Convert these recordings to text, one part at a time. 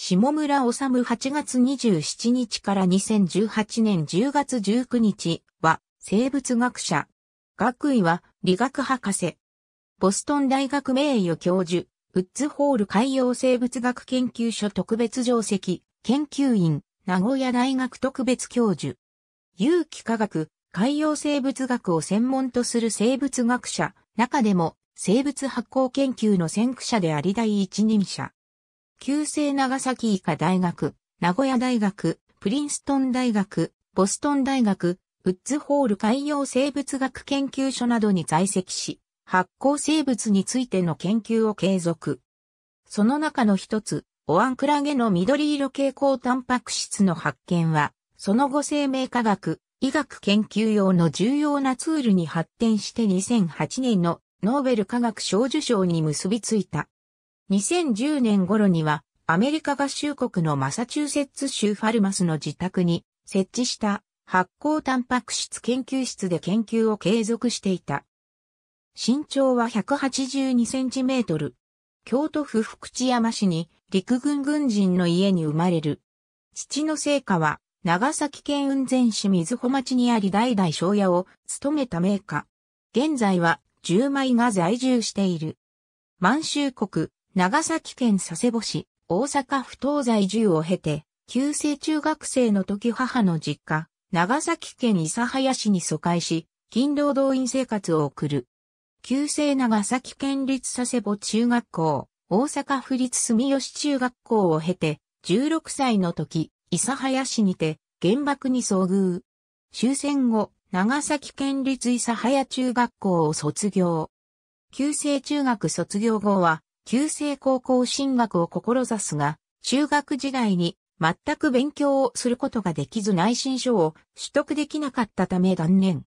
下村治8月27日から2018年10月19日は生物学者。学位は理学博士。ボストン大学名誉教授、ウッズホール海洋生物学研究所特別定席、研究員、名古屋大学特別教授。有機化学、海洋生物学を専門とする生物学者、中でも生物発光研究の先駆者であり第一人者。旧制長崎医科大学、名古屋大学、プリンストン大学、ボストン大学、ウッズホール海洋生物学研究所などに在籍し、発光生物についての研究を継続。その中の一つ、オアンクラゲの緑色蛍光タンパク質の発見は、その後生命科学、医学研究用の重要なツールに発展して2008年のノーベル科学賞受賞に結びついた。2010年頃には、アメリカ合衆国のマサチューセッツ州ファルマスの自宅に設置した発酵タンパク質研究室で研究を継続していた。身長は182センチメートル。京都府福知山市に陸軍軍人の家に生まれる。父の成果は長崎県雲仙市水穂町にあり代々庄屋を務めた名家。現在は10枚が在住している。満州国、長崎県佐世保市、大阪府東西住を経て、旧制中学生の時母の実家、長崎県諫早市に疎開し、勤労動員生活を送る。旧制長崎県立佐世保中学校、大阪府立住吉中学校を経て、16歳の時、諫早市にて、原爆に遭遇。終戦後、長崎県立諫早中学校を卒業。旧制中学卒業後は、旧制高校進学を志すが、中学時代に全く勉強をすることができず内申書を取得できなかったため断念。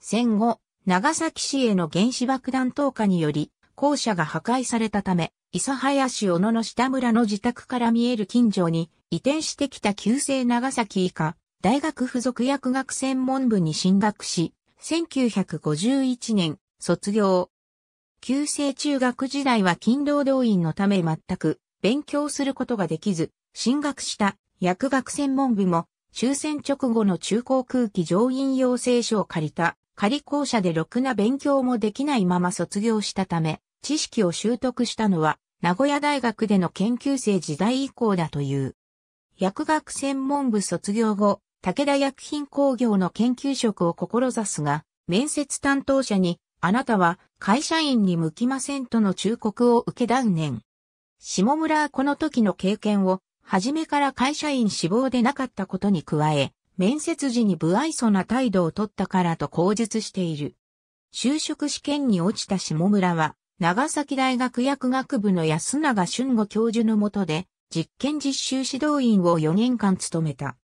戦後、長崎市への原子爆弾投下により、校舎が破壊されたため、諫早市小野の下村の自宅から見える近所に移転してきた旧制長崎以下、大学附属薬学専門部に進学し、1951年卒業、旧制中学時代は勤労動員のため全く勉強することができず、進学した薬学専門部も終戦直後の中高空気乗員養成所を借りた仮校舎でろくな勉強もできないまま卒業したため、知識を習得したのは名古屋大学での研究生時代以降だという。薬学専門部卒業後、武田薬品工業の研究職を志すが、面接担当者にあなたは会社員に向きませんとの忠告を受け断念。下村はこの時の経験を、初めから会社員志望でなかったことに加え、面接時に不愛想な態度を取ったからと口述している。就職試験に落ちた下村は、長崎大学薬学部の安永俊吾教授のもとで、実験実習指導員を4年間務めた。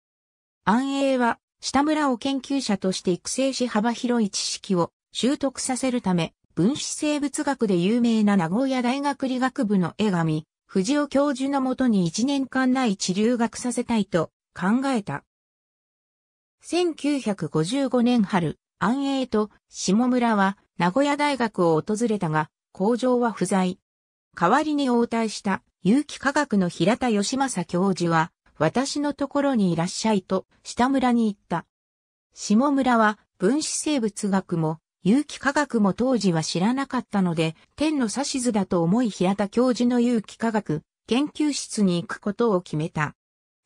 安永は、下村を研究者として育成し幅広い知識を習得させるため、分子生物学で有名な名古屋大学理学部の江上、藤尾教授のもとに1年間内地留学させたいと考えた。1955年春、安永と下村は名古屋大学を訪れたが、工場は不在。代わりに応対した有機化学の平田義正教授は、私のところにいらっしゃいと、下村に言った。下村は分子生物学も有機化学も当時は知らなかったので、天の指図だと思い平田教授の有機化学研究室に行くことを決めた。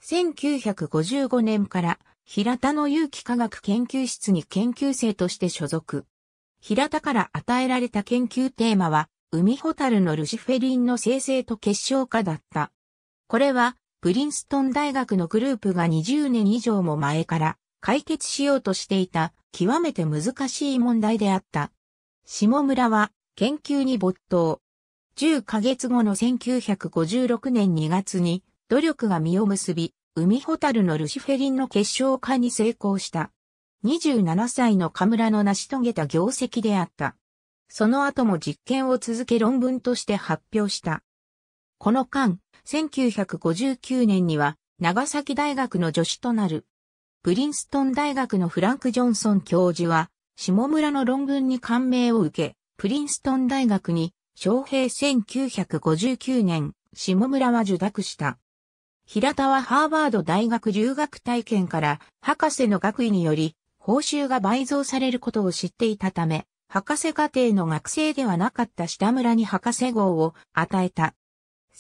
1955年から平田の有機化学研究室に研究生として所属。平田から与えられた研究テーマは、海ホタルのルシフェリンの生成と結晶化だった。これは、プリンストン大学のグループが20年以上も前から解決しようとしていた極めて難しい問題であった。下村は研究に没頭。10ヶ月後の1956年2月に努力が実を結び、海ホタルのルシフェリンの結晶化に成功した。27歳のムラの成し遂げた業績であった。その後も実験を続け論文として発表した。この間、1959年には長崎大学の助手となるプリンストン大学のフランク・ジョンソン教授は、下村の論文に感銘を受け、プリンストン大学に、昌平1959年、下村は受諾した。平田はハーバード大学留学体験から博士の学位により報酬が倍増されることを知っていたため、博士課程の学生ではなかった下村に博士号を与えた。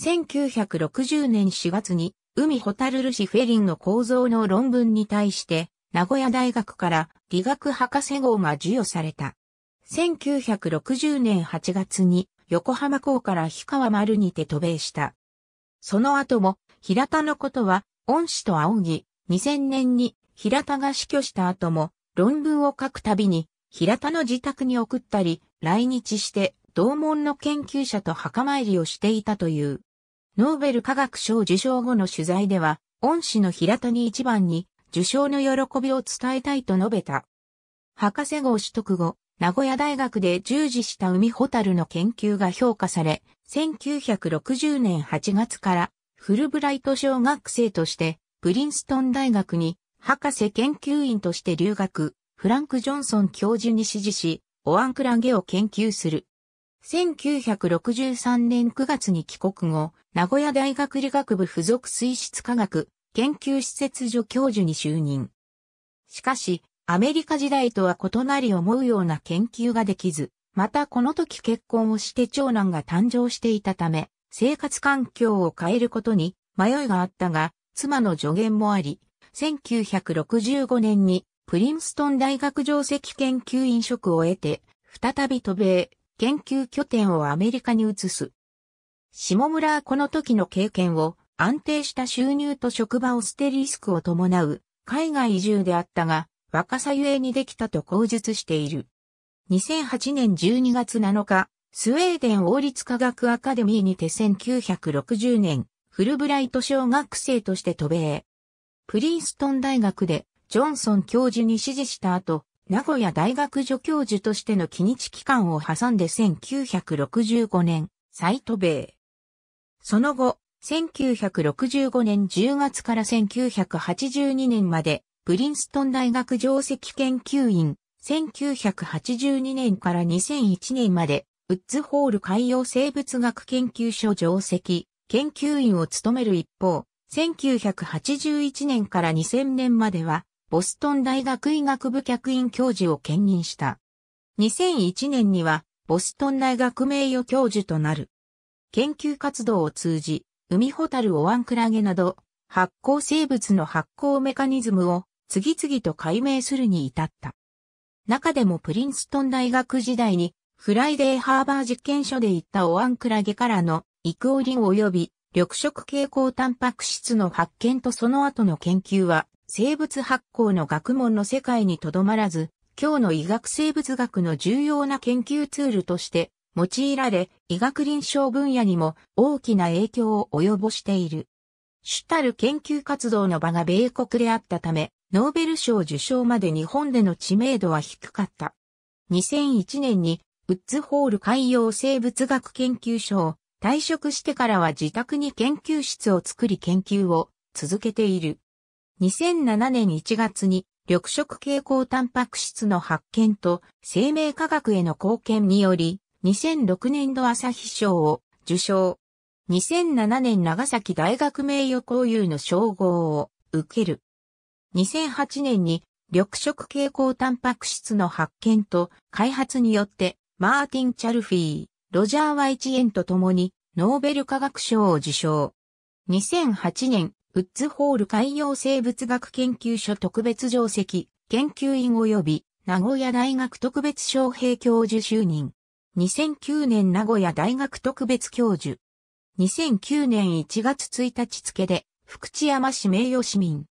1960年4月に海ホタルルシフェリンの構造の論文に対して、名古屋大学から理学博士号が授与された。1960年8月に横浜港から氷川丸にて渡米した。その後も平田のことは恩師と仰ぎ、2000年に平田が死去した後も論文を書くたびに平田の自宅に送ったり来日して同門の研究者と墓参りをしていたという。ノーベル化学賞受賞後の取材では、恩師の平谷一番に受賞の喜びを伝えたいと述べた。博士号取得後、名古屋大学で従事した海ホタルの研究が評価され、1960年8月からフルブライト小学生としてプリンストン大学に博士研究員として留学、フランク・ジョンソン教授に指示し、オアンクラゲを研究する。1963年9月に帰国後、名古屋大学理学部附属水質科学研究施設所教授に就任。しかし、アメリカ時代とは異なり思うような研究ができず、またこの時結婚をして長男が誕生していたため、生活環境を変えることに迷いがあったが、妻の助言もあり、1965年にプリンストン大学上席研究員職を得て、再び渡米、研究拠点をアメリカに移す。下村はこの時の経験を安定した収入と職場をてる。リスクを伴う海外移住であったが若さゆえにできたと口述している。2008年12月7日、スウェーデン王立科学アカデミーにて1960年、フルブライト小学生として渡米。プリンストン大学でジョンソン教授に指示した後、名古屋大学助教授としての期日期間を挟んで1965年、トベ米。その後、1965年10月から1982年まで、プリンストン大学上席研究員、1982年から2001年まで、ウッズホール海洋生物学研究所上席研究員を務める一方、1981年から2000年までは、ボストン大学医学部客員教授を兼任した。2001年には、ボストン大学名誉教授となる。研究活動を通じ、海ホタルオワンクラゲなど、発光生物の発光メカニズムを次々と解明するに至った。中でもプリンストン大学時代に、フライデーハーバー実験所で行ったオワンクラゲからのイクオリン及び緑色蛍光タンパク質の発見とその後の研究は生物発酵の学問の世界にとどまらず、今日の医学生物学の重要な研究ツールとして用いられ、医学臨床分野にも大きな影響を及ぼしている。主たる研究活動の場が米国であったため、ノーベル賞受賞まで日本での知名度は低かった。2001年に、ウッズホール海洋生物学研究所を退職してからは自宅に研究室を作り研究を続けている。2007年1月に緑色蛍光タンパク質の発見と生命科学への貢献により、2006年度朝日賞を受賞。2007年長崎大学名誉交友の称号を受ける。2008年に緑色蛍光タンパク質の発見と開発によってマーティン・チャルフィー、ロジャー・ワイチエンと共にノーベル化学賞を受賞。2008年ウッズホール海洋生物学研究所特別定石、研究員及び、名古屋大学特別招聘教授就任。2009年名古屋大学特別教授。2009年1月1日付で、福知山市名誉市民。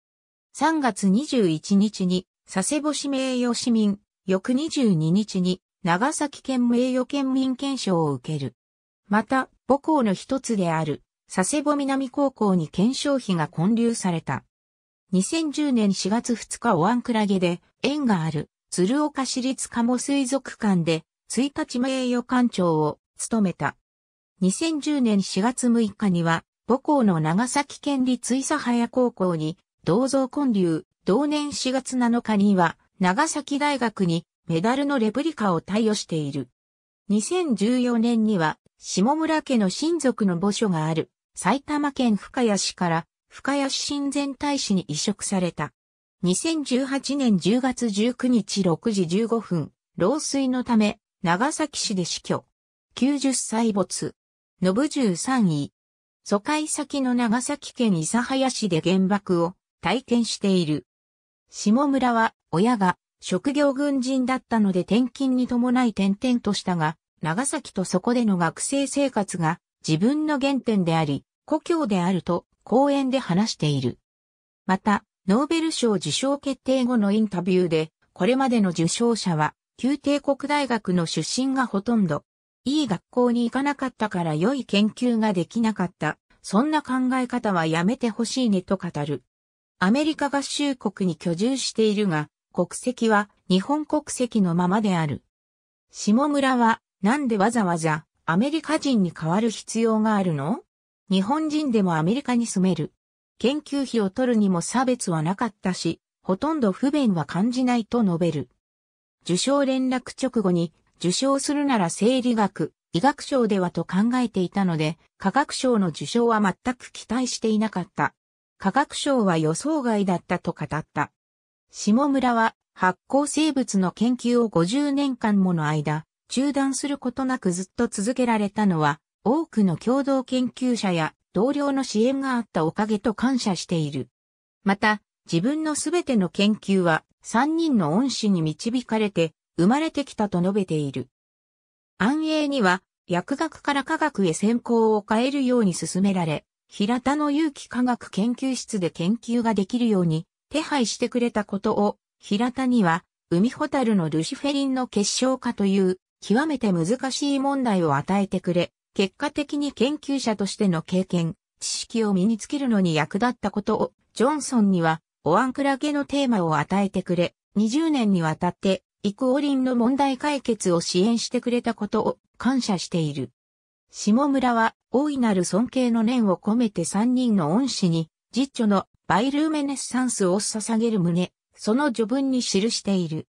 3月21日に、佐世保市名誉市民、翌22日に、長崎県名誉県民憲章を受ける。また、母校の一つである、佐世保南高校に検証費が混流された。2010年4月2日おわんクラゲで縁がある鶴岡市立鴨水族館で1日名誉館長を務めた。2010年4月6日には母校の長崎県立伊佐早高校に銅像混流、同年4月7日には長崎大学にメダルのレプリカを貸与している。2014年には下村家の親族の墓所がある埼玉県深谷市から深谷市親善大使に移植された。2018年10月19日6時15分、老衰のため、長崎市で死去。90歳没。信13位。疎開先の長崎県諫早市で原爆を体験している。下村は親が職業軍人だったので転勤に伴い転々としたが、長崎とそこでの学生生活が自分の原点であり、故郷であると講演で話している。また、ノーベル賞受賞決定後のインタビューで、これまでの受賞者は、旧帝国大学の出身がほとんど、いい学校に行かなかったから良い研究ができなかった。そんな考え方はやめてほしいねと語る。アメリカ合衆国に居住しているが、国籍は日本国籍のままである。下村は、なんでわざわざアメリカ人に変わる必要があるの日本人でもアメリカに住める。研究費を取るにも差別はなかったし、ほとんど不便は感じないと述べる。受賞連絡直後に、受賞するなら生理学、医学賞ではと考えていたので、科学賞の受賞は全く期待していなかった。科学賞は予想外だったと語った。下村は発光生物の研究を50年間もの間、中断することなくずっと続けられたのは、多くの共同研究者や同僚の支援があったおかげと感謝している。また、自分のすべての研究は三人の恩師に導かれて生まれてきたと述べている。安永には薬学から科学へ専攻を変えるように進められ、平田の有機科学研究室で研究ができるように手配してくれたことを、平田には海ホタルのルシフェリンの結晶化という極めて難しい問題を与えてくれ、結果的に研究者としての経験、知識を身につけるのに役立ったことを、ジョンソンには、おアンクラゲのテーマを与えてくれ、20年にわたって、イクオリンの問題解決を支援してくれたことを感謝している。下村は、大いなる尊敬の念を込めて3人の恩師に、実著のバイルーメネッサンスを捧げる旨、その序文に記している。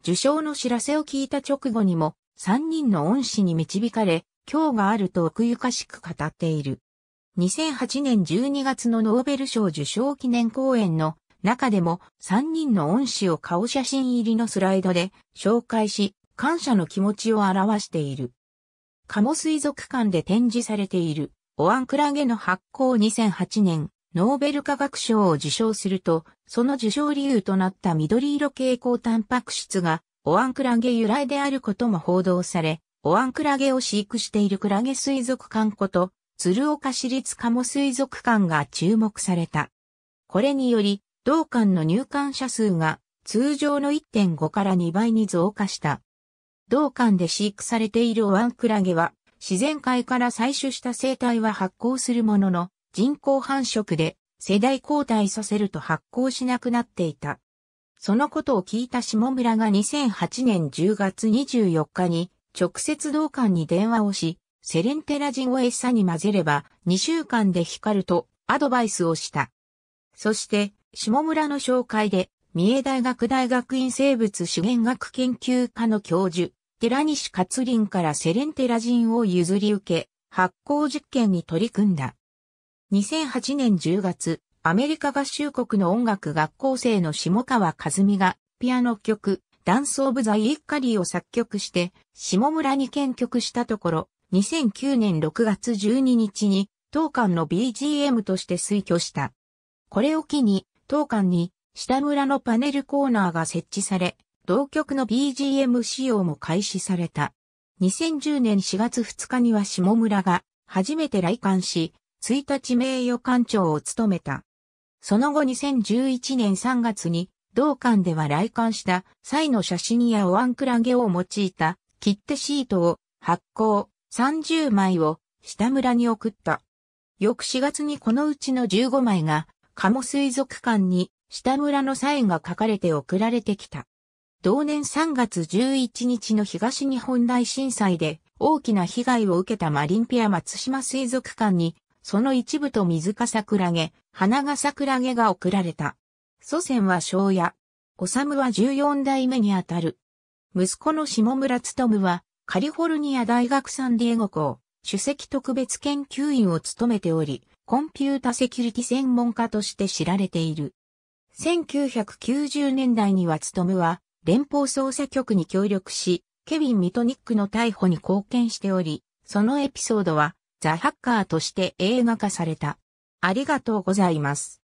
受賞の知らせを聞いた直後にも、三人の恩師に導かれ、今日があると奥ゆかしく語っている。2008年12月のノーベル賞受賞記念講演の中でも三人の恩師を顔写真入りのスライドで紹介し、感謝の気持ちを表している。カモ水族館で展示されている、オアンクラゲの発行2008年、ノーベル化学賞を受賞すると、その受賞理由となった緑色蛍光タンパク質がオアンクラゲ由来であることも報道され、オアンクラゲを飼育しているクラゲ水族館こと、鶴岡市立鴨水族館が注目された。これにより、同館の入館者数が通常の1.5から2倍に増加した。同館で飼育されているオアンクラゲは、自然界から採取した生態は発光するものの、人工繁殖で世代交代させると発光しなくなっていた。そのことを聞いた下村が2008年10月24日に直接同館に電話をし、セレンテラジンを餌に混ぜれば2週間で光るとアドバイスをした。そして、下村の紹介で、三重大学大学院生物資源学研究科の教授、寺西克林からセレンテラジンを譲り受け、発酵実験に取り組んだ。2008年10月、アメリカ合衆国の音楽学校生の下川和美が、ピアノ曲、ダンスオブザイイッカリーを作曲して、下村に献曲したところ、2009年6月12日に、当館の BGM として推挙した。これを機に、当館に、下村のパネルコーナーが設置され、同曲の BGM 使用も開始された。2010年4月2日には下村が初めて来館し、1日名誉館長を務めた。その後2011年3月に、同館では来館した際の写真やおわんクラゲを用いた切手シートを発行30枚を下村に送った。翌4月にこのうちの15枚が鴨水族館に下村のサインが書かれて送られてきた。同年3月11日の東日本大震災で大きな被害を受けたマリンピア松島水族館にその一部と水か桜毛、花が桜毛が贈られた。祖先は庄屋。おさむは14代目にあたる。息子の下村つとむは、カリフォルニア大学サンディエゴ校、首席特別研究員を務めており、コンピュータセキュリティ専門家として知られている。1990年代にはつとむは、連邦捜査局に協力し、ケビン・ミトニックの逮捕に貢献しており、そのエピソードは、ザ・ハッカーとして映画化された。ありがとうございます。